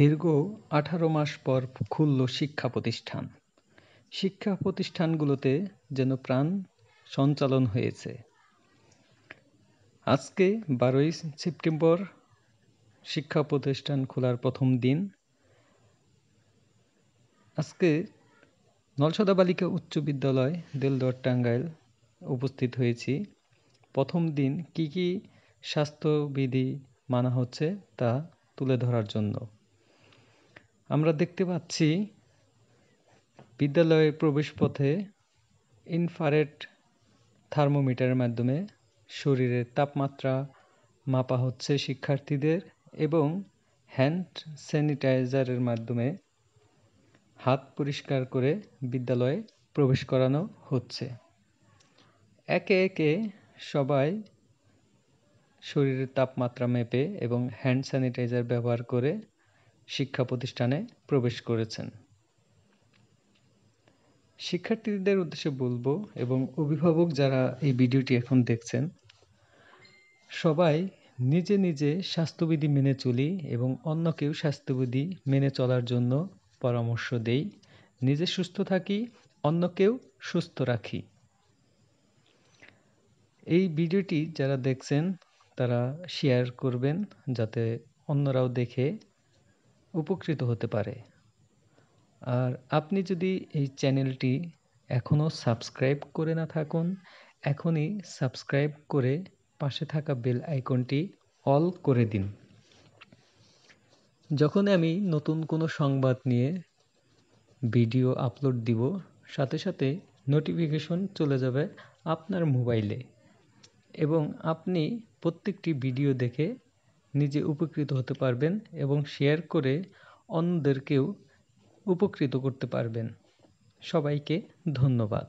দীর্ঘ আঠারো মাস পর খুলল শিক্ষা প্রতিষ্ঠান শিক্ষা প্রতিষ্ঠানগুলোতে যেন প্রাণ সঞ্চালন হয়েছে আজকে বারোই সেপ্টেম্বর শিক্ষা প্রতিষ্ঠান খোলার প্রথম দিন আজকে নলসদা বালিকা উচ্চ বিদ্যালয় দেলদর টাঙ্গাইল উপস্থিত হয়েছি প্রথম দিন কি কি স্বাস্থ্যবিধি মানা হচ্ছে তা তুলে ধরার জন্য আমরা দেখতে পাচ্ছি বিদ্যালয়ের প্রবেশপথে ইনফারেট থার্মোমিটারের মাধ্যমে শরীরের তাপমাত্রা মাপা হচ্ছে শিক্ষার্থীদের এবং হ্যান্ড স্যানিটাইজারের মাধ্যমে হাত পরিষ্কার করে বিদ্যালয়ে প্রবেশ করানো হচ্ছে একে একে সবাই শরীরের তাপমাত্রা মেপে এবং হ্যান্ড স্যানিটাইজার ব্যবহার করে শিক্ষা প্রতিষ্ঠানে প্রবেশ করেছেন শিক্ষার্থীদের উদ্দেশ্যে বলবো এবং অভিভাবক যারা এই ভিডিওটি এখন দেখছেন সবাই নিজে নিজে স্বাস্থ্যবিধি মেনে চলি এবং অন্যকেও স্বাস্থ্যবিধি মেনে চলার জন্য পরামর্শ দেই নিজে সুস্থ থাকি অন্যকেও সুস্থ রাখি এই ভিডিওটি যারা দেখছেন তারা শেয়ার করবেন যাতে অন্যরাও দেখে উপকৃত হতে পারে আর আপনি যদি এই চ্যানেলটি এখনও সাবস্ক্রাইব করে না থাকুন এখনই সাবস্ক্রাইব করে পাশে থাকা বেল আইকনটি অল করে দিন যখন আমি নতুন কোনো সংবাদ নিয়ে ভিডিও আপলোড দিব সাথে সাথে নোটিফিকেশন চলে যাবে আপনার মোবাইলে এবং আপনি প্রত্যেকটি ভিডিও দেখে নিজে উপকৃত হতে পারবেন এবং শেয়ার করে অন্যদেরকেও উপকৃত করতে পারবেন সবাইকে ধন্যবাদ